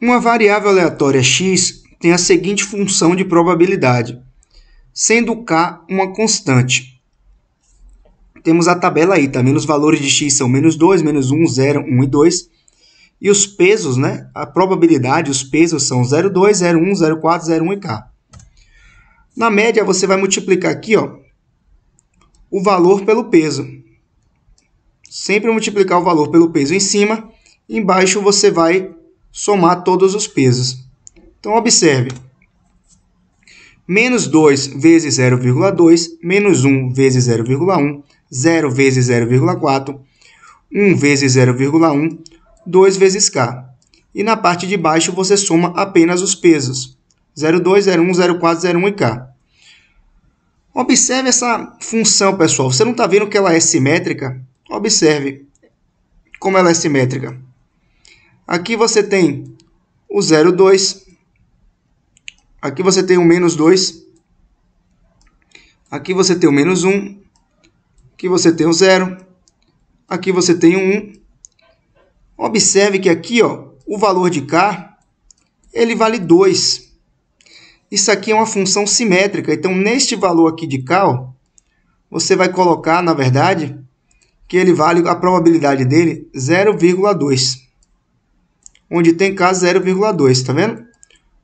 Uma variável aleatória x tem a seguinte função de probabilidade, sendo k uma constante. Temos a tabela aí, tá? Menos valores de x são menos 2, menos 1, 0, 1 e 2. E os pesos, né? A probabilidade, os pesos são 0, 2, 0, 1, 0, 4, 0, 1 e k. Na média, você vai multiplicar aqui, ó, o valor pelo peso. Sempre multiplicar o valor pelo peso em cima, embaixo você vai somar todos os pesos. Então, observe. Menos 2 vezes 0,2, menos 1 vezes 0,1, 0 vezes 0,4, 1 vezes 0,1, 2 vezes k. E na parte de baixo você soma apenas os pesos, 0,2, 0,1, 0,4, 0,1 e k. Observe essa função, pessoal. Você não está vendo que ela é simétrica? Observe como ela é simétrica. Aqui você tem o 0,2. Aqui você tem o menos 2. Aqui você tem o menos 1. Aqui você tem o 0. Aqui você tem o 1. Observe que aqui ó, o valor de k ele vale 2. Isso aqui é uma função simétrica. Então, neste valor aqui de k, ó, você vai colocar, na verdade, que ele vale a probabilidade dele 0,2 onde tem K 0,2, tá vendo?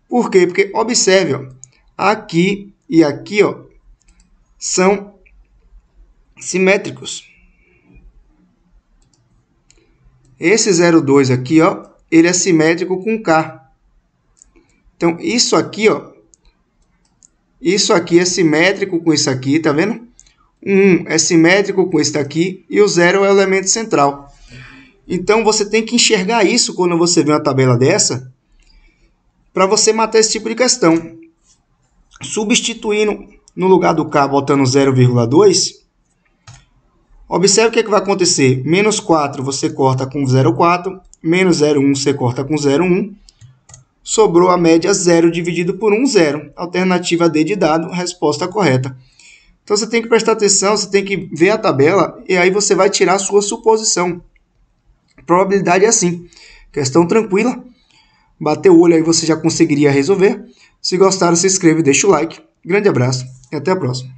Por quê? Porque observe, ó, aqui e aqui ó, são simétricos. Esse 0,2 aqui, ó, ele é simétrico com K. Então, isso aqui, ó, isso aqui é simétrico com isso aqui, tá vendo? 1 um é simétrico com esse daqui e o zero é o elemento central. Então você tem que enxergar isso quando você vê uma tabela dessa para você matar esse tipo de questão. Substituindo no lugar do K, botando 0,2, observe o que, é que vai acontecer. Menos 4 você corta com 0,4, menos 0,1 você corta com 0,1. Sobrou a média 0 dividido por 1, 0. Alternativa D de dado, resposta correta. Então você tem que prestar atenção, você tem que ver a tabela e aí você vai tirar a sua suposição probabilidade é assim. Questão tranquila. Bateu o olho aí você já conseguiria resolver. Se gostaram, se inscreve, deixa o like. Grande abraço e até a próxima.